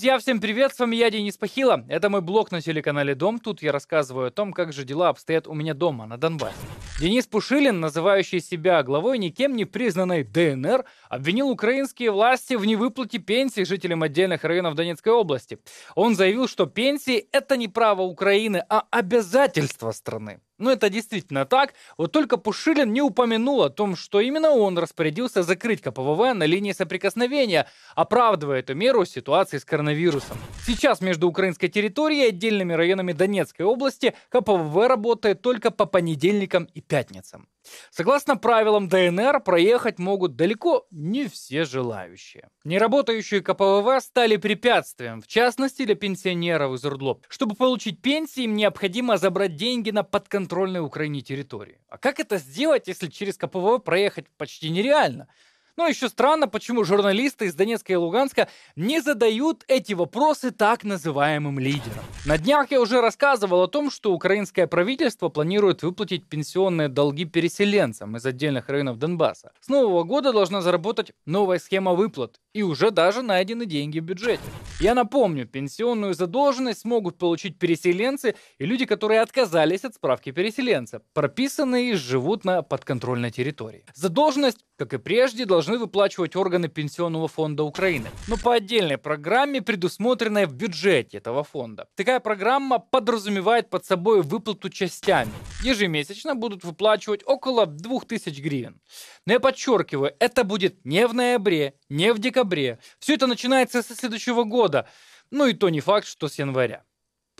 Друзья, всем привет, с вами я, Денис Пахила. Это мой блог на телеканале «Дом». Тут я рассказываю о том, как же дела обстоят у меня дома, на Донбассе. Денис Пушилин, называющий себя главой никем не признанной ДНР, обвинил украинские власти в невыплате пенсий жителям отдельных районов Донецкой области. Он заявил, что пенсии – это не право Украины, а обязательство страны. Ну, это действительно так. Вот только Пушилин не упомянул о том, что именно он распорядился закрыть КПВВ на линии соприкосновения, оправдывая эту меру ситуации с коронавирусом. Сейчас между украинской территорией и отдельными районами Донецкой области КПВВ работает только по понедельникам и пятницам. Согласно правилам ДНР, проехать могут далеко не все желающие. Неработающие КПВВ стали препятствием, в частности для пенсионеров из Урдлоп. Чтобы получить пенсию, им необходимо забрать деньги на подконтроль подконтрольной Украине территории. А как это сделать, если через КПВВ проехать почти нереально? Но еще странно, почему журналисты из Донецка и Луганска не задают эти вопросы так называемым лидерам. На днях я уже рассказывал о том, что украинское правительство планирует выплатить пенсионные долги переселенцам из отдельных районов Донбасса. С нового года должна заработать новая схема выплат, и уже даже найдены деньги в бюджете. Я напомню, пенсионную задолженность смогут получить переселенцы и люди, которые отказались от справки переселенца, прописанные и живут на подконтрольной территории. Задолженность, как и прежде, должна должны выплачивать органы Пенсионного фонда Украины, но по отдельной программе, предусмотренной в бюджете этого фонда. Такая программа подразумевает под собой выплату частями. Ежемесячно будут выплачивать около 2000 гривен. Но я подчеркиваю, это будет не в ноябре, не в декабре. Все это начинается со следующего года. Ну и то не факт, что с января.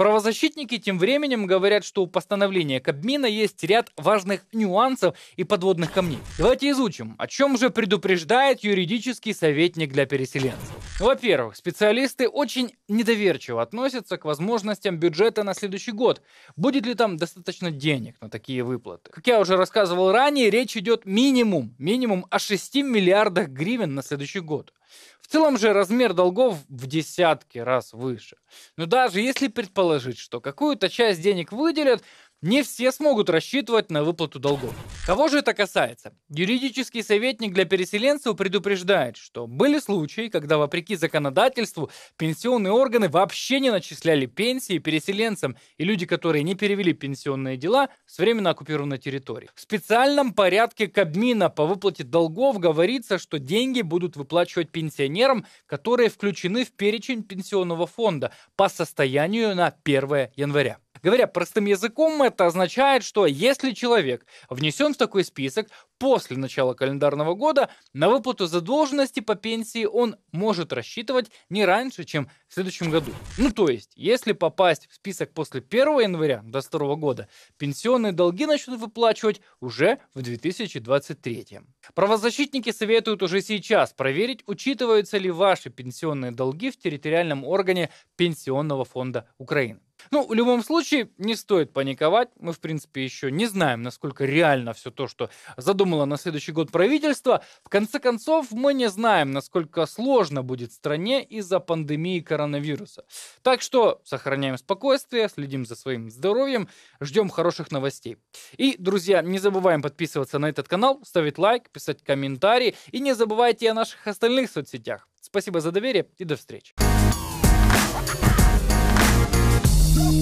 Правозащитники тем временем говорят, что у постановления Кабмина есть ряд важных нюансов и подводных камней. Давайте изучим, о чем же предупреждает юридический советник для переселенцев. Во-первых, специалисты очень недоверчиво относятся к возможностям бюджета на следующий год. Будет ли там достаточно денег на такие выплаты? Как я уже рассказывал ранее, речь идет минимум, минимум о 6 миллиардах гривен на следующий год. В целом же размер долгов в десятки раз выше. Но даже если предположить, что какую-то часть денег выделят, не все смогут рассчитывать на выплату долгов. Кого же это касается? Юридический советник для переселенцев предупреждает, что были случаи, когда вопреки законодательству пенсионные органы вообще не начисляли пенсии переселенцам и люди, которые не перевели пенсионные дела с временно оккупированной территории. В специальном порядке Кабмина по выплате долгов говорится, что деньги будут выплачивать пенсионерам, которые включены в перечень пенсионного фонда по состоянию на 1 января. Говоря простым языком, это означает, что если человек внесен в такой список после начала календарного года, на выплату задолженности по пенсии он может рассчитывать не раньше, чем в следующем году. Ну то есть, если попасть в список после 1 января 2022 года, пенсионные долги начнут выплачивать уже в 2023. Правозащитники советуют уже сейчас проверить, учитываются ли ваши пенсионные долги в территориальном органе Пенсионного фонда Украины. Ну, в любом случае, не стоит паниковать. Мы, в принципе, еще не знаем, насколько реально все то, что задумало на следующий год правительство. В конце концов, мы не знаем, насколько сложно будет стране из-за пандемии коронавируса. Так что сохраняем спокойствие, следим за своим здоровьем, ждем хороших новостей. И, друзья, не забываем подписываться на этот канал, ставить лайк, писать комментарии и не забывайте о наших остальных соцсетях. Спасибо за доверие и до встречи.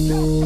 Bye.